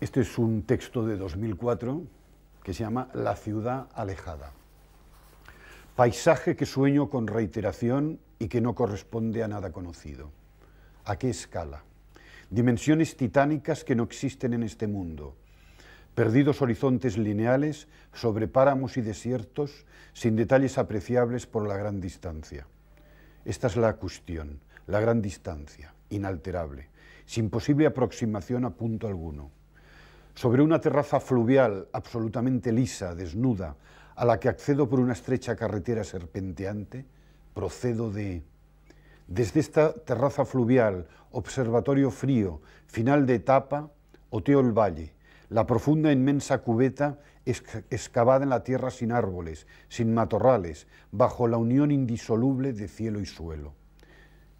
Este es un texto de 2004 que se llama La ciudad alejada. Paisaje que sueño con reiteración y que no corresponde a nada conocido. ¿A qué escala? Dimensiones titánicas que no existen en este mundo. Perdidos horizontes lineales sobre páramos y desiertos sin detalles apreciables por la gran distancia. Esta es la cuestión, la gran distancia, inalterable, sin posible aproximación a punto alguno sobre una terraza fluvial absolutamente lisa, desnuda, a la que accedo por una estrecha carretera serpenteante, procedo de... Desde esta terraza fluvial, observatorio frío, final de etapa, oteo el valle, la profunda inmensa cubeta excavada en la tierra sin árboles, sin matorrales, bajo la unión indisoluble de cielo y suelo.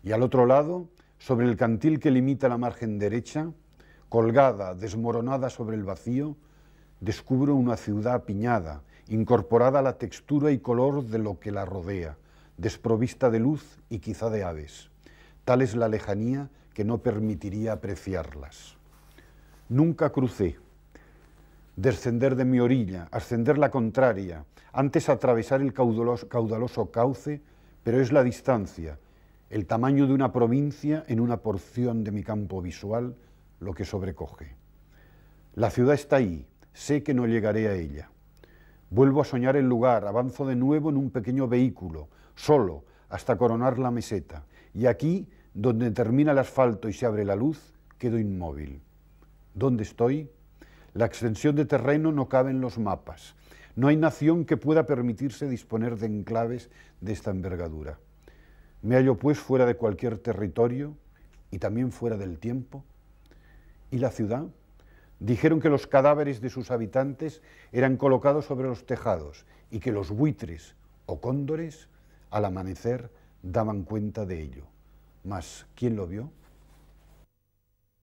Y al otro lado, sobre el cantil que limita la margen derecha, colgada, desmoronada sobre el vacío, descubro una ciudad apiñada, incorporada a la textura y color de lo que la rodea, desprovista de luz y quizá de aves. Tal es la lejanía que no permitiría apreciarlas. Nunca crucé. Descender de mi orilla, ascender la contraria, antes atravesar el caudaloso, caudaloso cauce, pero es la distancia, el tamaño de una provincia en una porción de mi campo visual lo que sobrecoge. La ciudad está ahí, sé que no llegaré a ella. Vuelvo a soñar el lugar, avanzo de nuevo en un pequeño vehículo, solo, hasta coronar la meseta, y aquí, donde termina el asfalto y se abre la luz, quedo inmóvil. ¿Dónde estoy? La extensión de terreno no cabe en los mapas. No hay nación que pueda permitirse disponer de enclaves de esta envergadura. Me hallo pues fuera de cualquier territorio y también fuera del tiempo y la ciudad dijeron que los cadáveres de sus habitantes eran colocados sobre los tejados y que los buitres o cóndores al amanecer daban cuenta de ello. Mas, ¿quién lo vio?